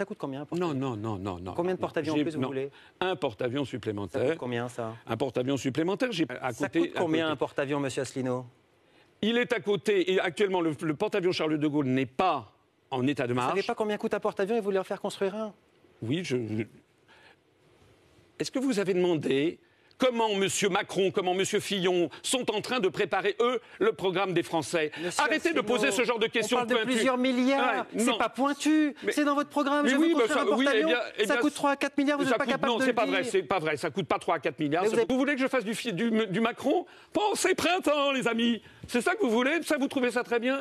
Ça coûte combien un Non, non, non, non, non. Combien de porte-avions en plus vous voulez Un porte-avions supplémentaire. combien ça Un porte-avions supplémentaire, j'ai à côté. Ça coûte combien un porte-avions, Monsieur Asselineau Il est à côté. Et actuellement, le, porte-avions Charles de Gaulle n'est pas en état de marche. Vous savez pas combien coûte un porte-avions et vous voulez en faire construire un Oui, je. Est-ce que vous avez demandé comment M. Macron, comment M. Fillon sont en train de préparer, eux, le programme des Français. Arrêtez de poser ce genre de questions de plusieurs milliards, c'est pas pointu, c'est dans votre programme. Je oui, bah, eh eh ça, oui ça, coûte 3 à 4 milliards, vous n'êtes pas capable de le pas dire. c'est pas vrai, ça coûte pas 3 à 4 milliards. Vous, voulez que je fasse du, du, du Macron Pensez printemps, les amis. C'est ça que vous voulez Ça, vous trouvez ça très bien